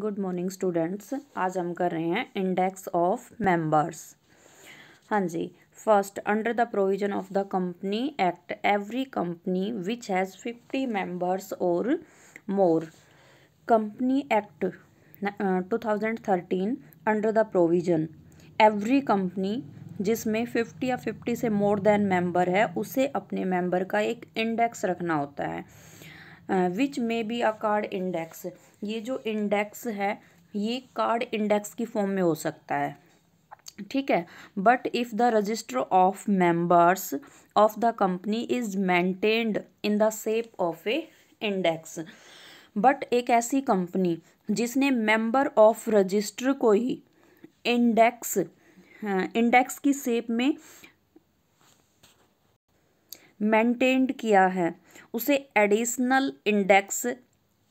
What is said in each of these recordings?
good morning students आज हम कर रहे हैं इंडेक्स ऑफ मेंबर्स हाँ जी first under the provision of the company act every company which has fifty members और more company act two thousand thirteen under the provision every company जिसमें fifty या फिफ्टी से मोर देन मेंबर है उसे अपने member का एक index रखना होता है which may be a card index ये जो इंडेक्स है ये कार्ड इंडेक्स की फॉर्म में हो सकता है ठीक है but if the register of members of the company is maintained in the shape of a index but एक ऐसी कंपनी जिसने मेंबर ऑफ रजिस्टर को ही इंडेक्स इंडेक्स हाँ, की सेप में मेंटेन्ड किया है उसे एडिशनल इंडेक्स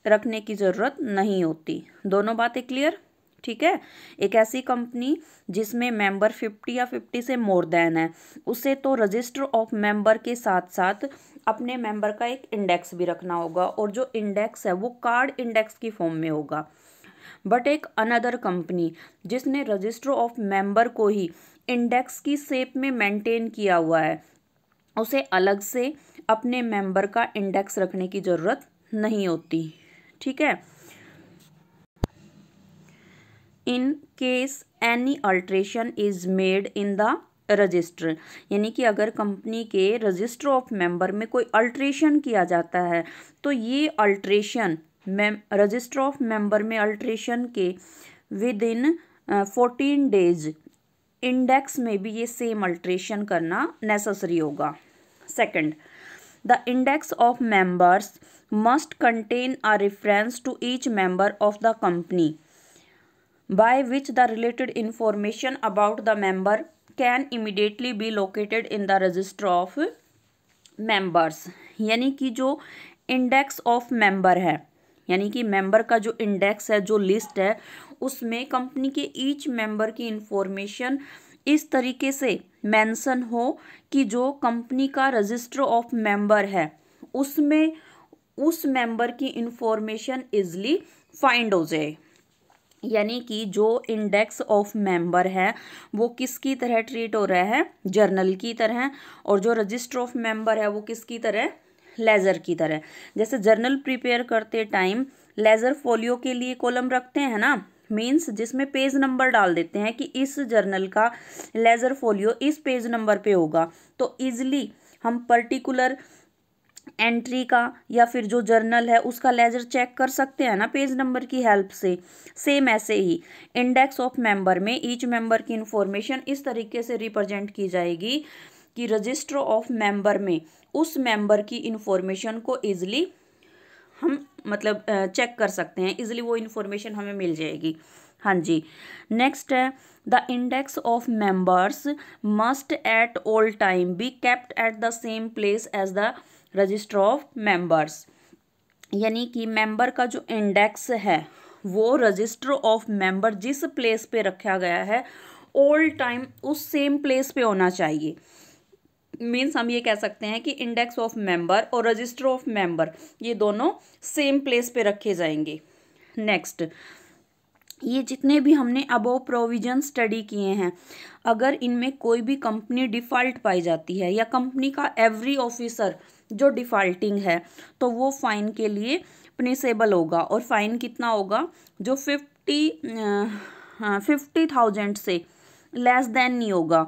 रखने की ज़रूरत नहीं होती दोनों बातें क्लियर ठीक है एक ऐसी कंपनी जिसमें मेंबर फिफ्टी या फिफ्टी से मोर देन है उसे तो रजिस्टर ऑफ मेंबर के साथ साथ अपने मेंबर का एक इंडेक्स भी रखना होगा और जो इंडेक्स है वो कार्ड इंडेक्स की फॉर्म में होगा बट एक अनदर कंपनी जिसने रजिस्टर ऑफ मेंबर को ही इंडेक्स की सेप में मेंटेन किया हुआ है उसे अलग से अपने मेंबर का इंडेक्स रखने की ज़रूरत नहीं होती ठीक है in case any alteration is made in the register यानी कि अगर कंपनी के रजिस्टर ऑफ मेंबर में कोई अल्ट्रेशन किया जाता है तो ये अल्ट्रेशन रजिस्टर ऑफ मेंबर में अल्ट्रेशन के within fourteen days index में भी ये सेम अल्ट्रेशन करना नेसेसरी होगा second the index of members must contain a reference to each member of the company by which the related information about the member can immediately be located in the register of members यानी कि जो index of member है यानी कि member का जो index है जो लिस्ट है उसमें कंपनी के ईच मेंबर की इंफॉर्मेशन इस तरीके से मेंशन हो कि जो कंपनी का रजिस्टर ऑफ मेंबर है उसमें उस मेंबर की इंफॉर्मेशन इजली फाइंड हो जाए यानी कि जो इंडेक्स ऑफ मेंबर है वो किसकी तरह ट्रीट हो रहा है जर्नल की तरह और जो रजिस्टर ऑफ मेंबर है वो किसकी तरह लेज़र की तरह जैसे जर्नल प्रिपेयर करते टाइम लेज़र फोलियो के लिए कॉलम रखते हैं ना मीन्स जिसमें पेज नंबर डाल देते हैं कि इस जर्नल का लेज़र फोलियो इस पेज नंबर पे होगा तो ईजिली हम पर्टिकुलर एंट्री का या फिर जो जर्नल है उसका लेजर चेक कर सकते हैं ना पेज नंबर की हेल्प से सेम ऐसे ही इंडेक्स ऑफ मेंबर में ईच मेंबर की इंफॉर्मेशन इस तरीके से रिप्रेजेंट की जाएगी कि रजिस्टर ऑफ मेंबर में उस मेंबर की इंफॉर्मेशन को ईजिली हम मतलब चेक कर सकते हैं इजिली वो इन्फॉर्मेशन हमें मिल जाएगी हाँ जी नेक्स्ट है the index of members must at all time be kept at the same place as the register of members यानी कि मेंबर का जो इंडेक्स है वो रजिस्टर ऑफ मेंबर जिस प्लेस पे रखा गया है ऑल टाइम उस सेम प्लेस पे होना चाहिए मीन्स हम ये कह सकते हैं कि इंडेक्स ऑफ मेंबर और रजिस्टर ऑफ मेंबर ये दोनों सेम प्लेस पे रखे जाएंगे नेक्स्ट ये जितने भी हमने अबो प्रोविजन स्टडी किए हैं अगर इनमें कोई भी कंपनी डिफ़ॉल्ट पाई जाती है या कंपनी का एवरी ऑफिसर जो डिफ़ॉल्टिंग है तो वो फ़ाइन के लिए पनिसेबल होगा और फ़ाइन कितना होगा जो फिफ्टी फिफ्टी थाउजेंड से लेस देन नहीं होगा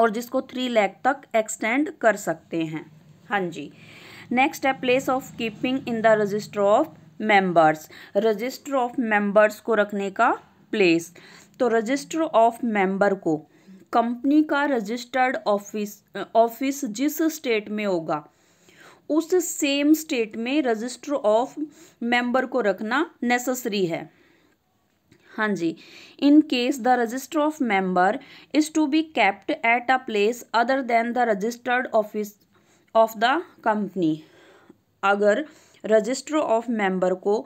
और जिसको थ्री लैख तक एक्सटेंड कर सकते हैं हाँ जी नेक्स्ट है place of keeping in the register of members register of members को रखने का प्लेस तो रजिस्टर ऑफ मेंबर को कंपनी का रजिस्टर्ड ऑफिस ऑफिस जिस स्टेट में होगा उस सेम स्टेट में रजिस्टर ऑफ मेंबर को रखना नेसेसरी है हाँ जी in case the register of member is to be kept at a place other than the registered office of the company अगर रजिस्टर ऑफ मैंबर को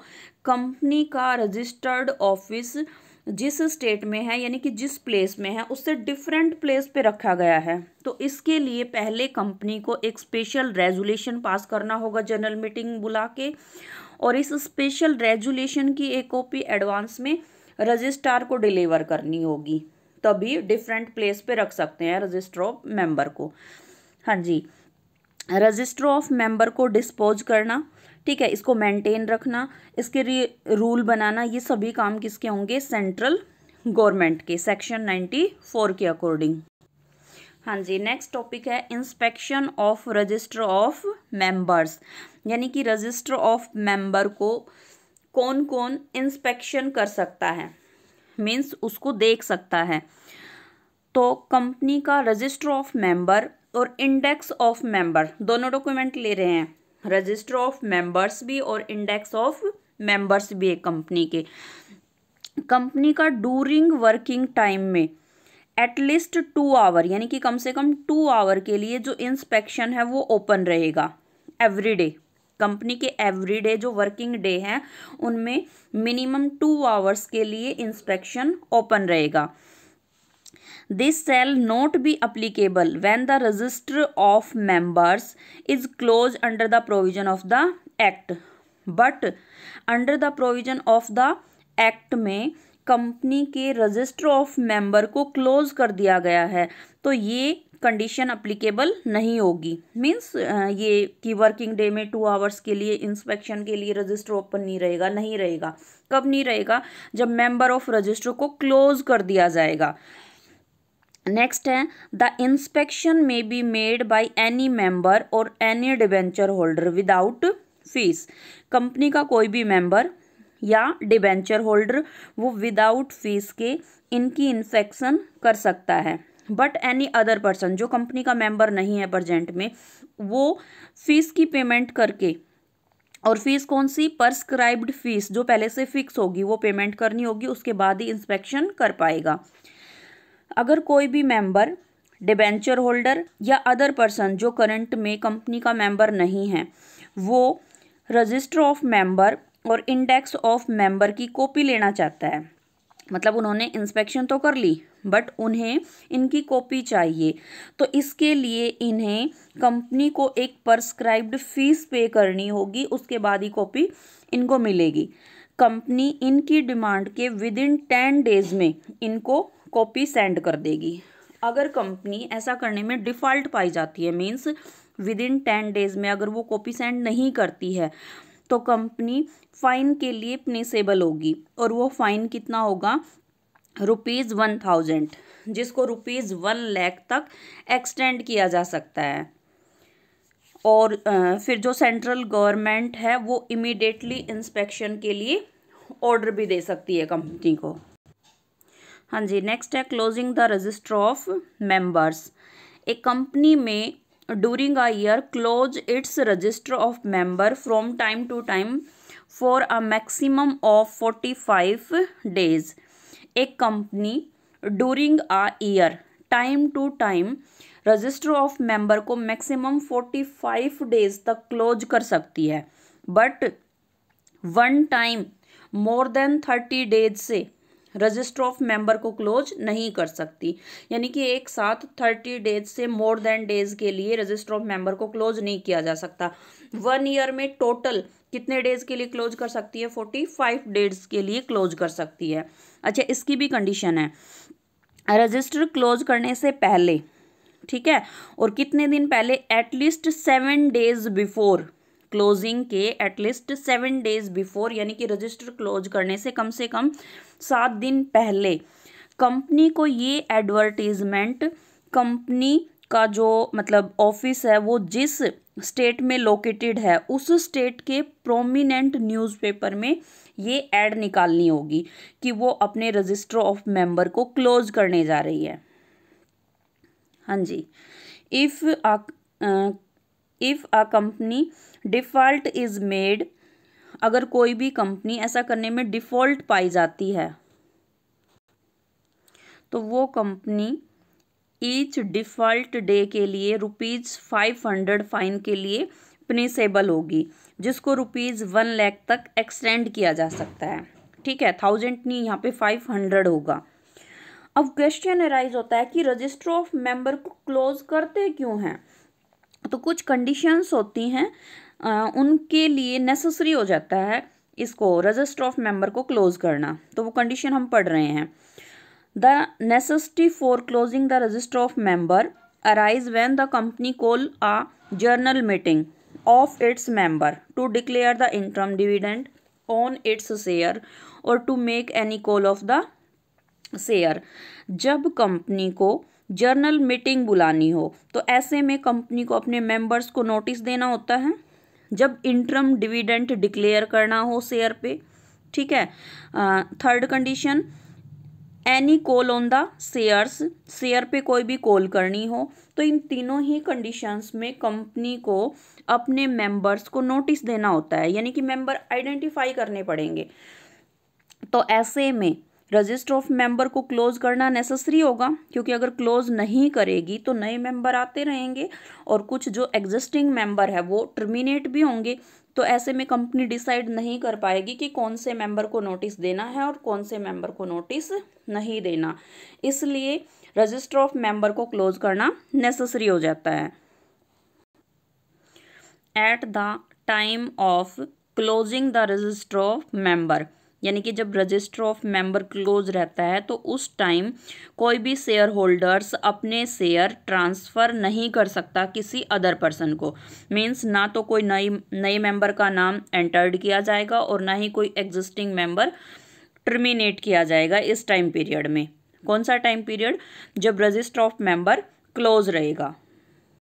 कंपनी का registered office जिस state में है यानी कि जिस प्लेस में है उससे डिफरेंट प्लेस पे रखा गया है तो इसके लिए पहले कंपनी को एक स्पेशल रेजुलेशन पास करना होगा जनरल मीटिंग बुला के और इस स्पेशल रेजुलेशन की एक कॉपी एडवांस में रजिस्ट्रार को डिलीवर करनी होगी तभी डिफरेंट प्लेस पे रख सकते हैं रजिस्टर ऑफ मेंबर को हाँ जी रजिस्टर ऑफ मेंबर को डिस्पोज करना ठीक है इसको मेंटेन रखना इसके रूल बनाना ये सभी काम किसके होंगे सेंट्रल गवर्नमेंट के सेक्शन नाइन्टी फोर के अकॉर्डिंग हाँ जी नेक्स्ट टॉपिक है inspection of register of members यानी कि रजिस्टर ऑफ मेंबर को कौन कौन इंस्पेक्शन कर सकता है मीन्स उसको देख सकता है तो कंपनी का रजिस्टर ऑफ मेंबर और इंडेक्स ऑफ मेंबर दोनों डॉक्यूमेंट ले रहे हैं रजिस्टर ऑफ मेंबर्स भी और इंडेक्स ऑफ मेंबर्स भी है कंपनी के कंपनी का डूरिंग वर्किंग टाइम में एटलीस्ट टू आवर यानी कि कम से कम टू आवर के लिए जो इंस्पेक्शन है वो ओपन रहेगा एवरी डे कंपनी के एवरीडे जो वर्किंग डे हैं उनमें मिनिमम टू आवर्स के लिए इंस्पेक्शन ओपन रहेगा this shall not be applicable when the register of members is close under the provision of the act but under the provision of the act में company के register of member को close कर दिया गया है तो ये कंडीशन अप्लीकेबल नहीं होगी मीन्स ये कि वर्किंग डे में टू आवर्स के लिए इंस्पेक्शन के लिए रजिस्टर ओपन नहीं रहेगा नहीं रहेगा कब नहीं रहेगा जब मेंबर ऑफ रजिस्टर को क्लोज कर दिया जाएगा नेक्स्ट है the inspection may be made by any member और any debenture holder without fee company का कोई भी मेंबर या डिबेंचर होल्डर वो विदाउट फीस के इनकी इंस्पेक्शन कर सकता है बट एनी अदर पर्सन जो कंपनी का मेंबर नहीं है प्रजेंट में वो फीस की पेमेंट करके और फीस कौन सी परस्क्राइब्ड फीस जो पहले से फिक्स होगी वो पेमेंट करनी होगी उसके बाद ही इंस्पेक्शन कर पाएगा अगर कोई भी मेंबर डिबेंचर होल्डर या अदर पर्सन जो करंट में कंपनी का मेंबर नहीं है वो रजिस्टर ऑफ मेंबर और इंडेक्स ऑफ मेंबर की कॉपी लेना चाहता है मतलब उन्होंने इंस्पेक्शन तो कर ली बट उन्हें इनकी कॉपी चाहिए तो इसके लिए इन्हें कंपनी को एक परस्क्राइब्ड फीस पे करनी होगी उसके बाद ही कॉपी इनको मिलेगी कंपनी इनकी डिमांड के विद इन टेन डेज में इनको कॉपी सेंड कर देगी अगर कंपनी ऐसा करने में डिफ़ॉल्ट पाई जाती है means within ten days में अगर वो कॉपी सेंड नहीं करती है तो कंपनी फ़ाइन के लिए पनीसेबल होगी और वो फ़ाइन कितना होगा रुपीज़ वन थाउजेंड जिसको रुपीज़ वन लैख तक एक्सटेंड किया जा सकता है और फिर जो सेंट्रल गवर्नमेंट है वो इमिडिएटली इंस्पेक्शन के लिए ऑर्डर भी दे सकती है कंपनी को हाँ जी नेक्स्ट है closing the register of members a company may during a year close its register of member from time to time for a maximum of forty five days a company during a year time to time register of member को maximum forty five days तक close कर सकती है but one time more than thirty days से register of member को close नहीं कर सकती यानी कि एक साथ थर्टी डेज से मोर देन डेज के लिए रजिस्टर ऑफ मेंबर को क्लोज नहीं किया जा सकता वन ईयर में टोटल कितने डेज के लिए क्लोज कर सकती है फोर्टी फाइव डेज के लिए क्लोज कर सकती है अच्छा इसकी भी कंडीशन है रजिस्टर क्लोज करने से पहले ठीक है और कितने दिन पहले at least seven days before closing के एटलीस्ट सेवन डेज बिफोर यानी कि रजिस्टर क्लोज करने से कम से कम सात दिन पहले कंपनी को ये एडवर्टीजमेंट कंपनी का जो मतलब ऑफिस है वो जिस स्टेट में लोकेटेड है उस स्टेट के प्रोमिनेंट न्यूज़पेपर में ये एड निकालनी होगी कि वो अपने रजिस्टर ऑफ मेंबर को क्लोज करने जा रही है हाँ जी if if a company default is made अगर कोई भी कंपनी ऐसा करने में डिफ़ॉल्ट पाई जाती है तो वो कंपनी ईच डिफ़ॉल्ट डे के लिए रुपीज़ फाइव हंड्रेड फाइन के लिए पनिसेबल होगी जिसको रुपीज़ वन लैख तक एक्सटेंड किया जा सकता है ठीक है थाउजेंड नहीं यहाँ पे फाइव हंड्रेड होगा अब क्वेश्चन अराइज होता है कि रजिस्टर ऑफ मेंबर को क्लोज करते क्यों हैं तो कुछ कंडीशंस होती हैं उनके लिए नेसेसरी हो जाता है इसको रजिस्टर ऑफ मेंबर को क्लोज करना तो वो कंडीशन हम पढ़ रहे हैं the necessity for closing the register of member arise when the company call a general meeting of its member to declare the interim dividend on its share और to make any call of the share जब company को general meeting बुलानी हो तो ऐसे में company को अपने मेंबर्स को नोटिस देना होता है जब इंटरम डिविडेंट डिक्लेयर करना हो शेयर पे ठीक है third condition any call on the shares share पे कोई भी कॉल करनी हो तो इन तीनों ही कंडीशंस में कंपनी को अपने मेंबर्स को नोटिस देना होता है यानी कि मेंबर आइडेंटिफाई करने पड़ेंगे तो ऐसे में रजिस्टर ऑफ मेंबर को क्लोज करना नेसेसरी होगा क्योंकि अगर क्लोज नहीं करेगी तो नए मेंबर आते रहेंगे और कुछ जो एग्जिस्टिंग मेंबर है वो टर्मिनेट भी होंगे तो ऐसे में कंपनी डिसाइड नहीं कर पाएगी कि कौन से मेंबर को नोटिस देना है और कौन से मेंबर को नोटिस नहीं देना इसलिए रजिस्टर ऑफ मेंबर को क्लोज करना नेसेसरी हो जाता है at the time of closing the register of member यानी कि जब रजिस्टर ऑफ मेंबर क्लोज रहता है तो उस टाइम कोई भी शेयर होल्डर्स अपने शेयर ट्रांसफ़र नहीं कर सकता किसी अदर पर्सन को मीन्स ना तो कोई नई नई मेंबर का नाम एंटर्ड किया जाएगा और ना ही कोई एग्जिस्टिंग मेंबर टर्मिनेट किया जाएगा इस टाइम पीरियड में कौन सा टाइम पीरियड जब रजिस्टर ऑफ मेंबर क्लोज रहेगा